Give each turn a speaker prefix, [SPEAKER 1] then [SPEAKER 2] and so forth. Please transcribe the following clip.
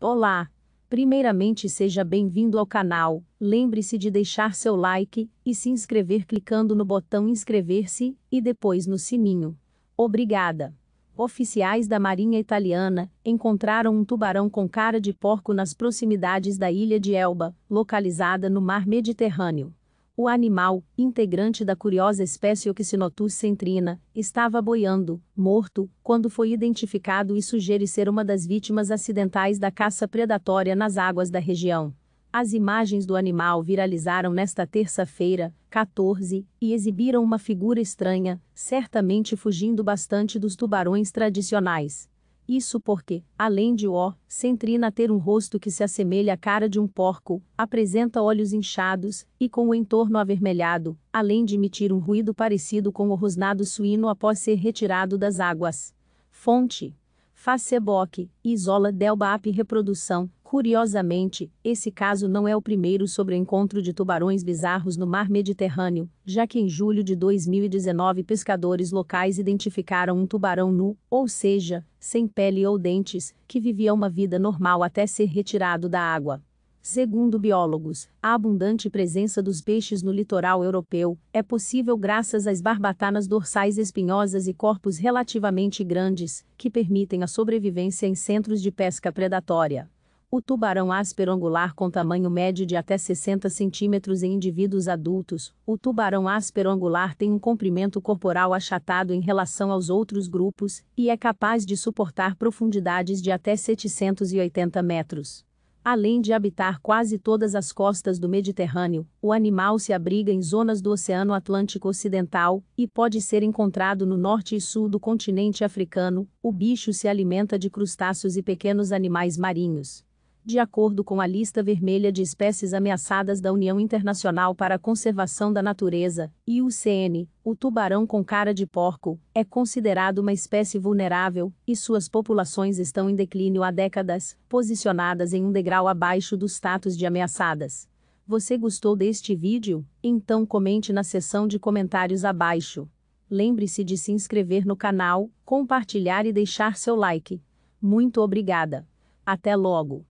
[SPEAKER 1] Olá! Primeiramente seja bem-vindo ao canal, lembre-se de deixar seu like e se inscrever clicando no botão inscrever-se e depois no sininho. Obrigada! Oficiais da Marinha Italiana encontraram um tubarão com cara de porco nas proximidades da ilha de Elba, localizada no mar Mediterrâneo. O animal, integrante da curiosa espécie Oxinotus centrina, estava boiando, morto, quando foi identificado e sugere ser uma das vítimas acidentais da caça predatória nas águas da região. As imagens do animal viralizaram nesta terça-feira, 14, e exibiram uma figura estranha, certamente fugindo bastante dos tubarões tradicionais. Isso porque, além de O, Centrina ter um rosto que se assemelha à cara de um porco, apresenta olhos inchados e com o entorno avermelhado, além de emitir um ruído parecido com o rosnado suíno após ser retirado das águas. Fonte: Facebook, Isola Delba App Reprodução, Curiosamente, esse caso não é o primeiro sobre o encontro de tubarões bizarros no mar Mediterrâneo, já que em julho de 2019 pescadores locais identificaram um tubarão nu, ou seja, sem pele ou dentes, que vivia uma vida normal até ser retirado da água. Segundo biólogos, a abundante presença dos peixes no litoral europeu é possível graças às barbatanas dorsais espinhosas e corpos relativamente grandes, que permitem a sobrevivência em centros de pesca predatória. O tubarão áspero angular com tamanho médio de até 60 centímetros em indivíduos adultos, o tubarão áspero angular tem um comprimento corporal achatado em relação aos outros grupos e é capaz de suportar profundidades de até 780 metros. Além de habitar quase todas as costas do Mediterrâneo, o animal se abriga em zonas do Oceano Atlântico Ocidental e pode ser encontrado no norte e sul do continente africano. O bicho se alimenta de crustáceos e pequenos animais marinhos de acordo com a Lista Vermelha de Espécies Ameaçadas da União Internacional para a Conservação da Natureza, IUCN, o tubarão com cara de porco é considerado uma espécie vulnerável e suas populações estão em declínio há décadas, posicionadas em um degrau abaixo do status de ameaçadas. Você gostou deste vídeo? Então comente na seção de comentários abaixo. Lembre-se de se inscrever no canal, compartilhar e deixar seu like. Muito obrigada. Até logo!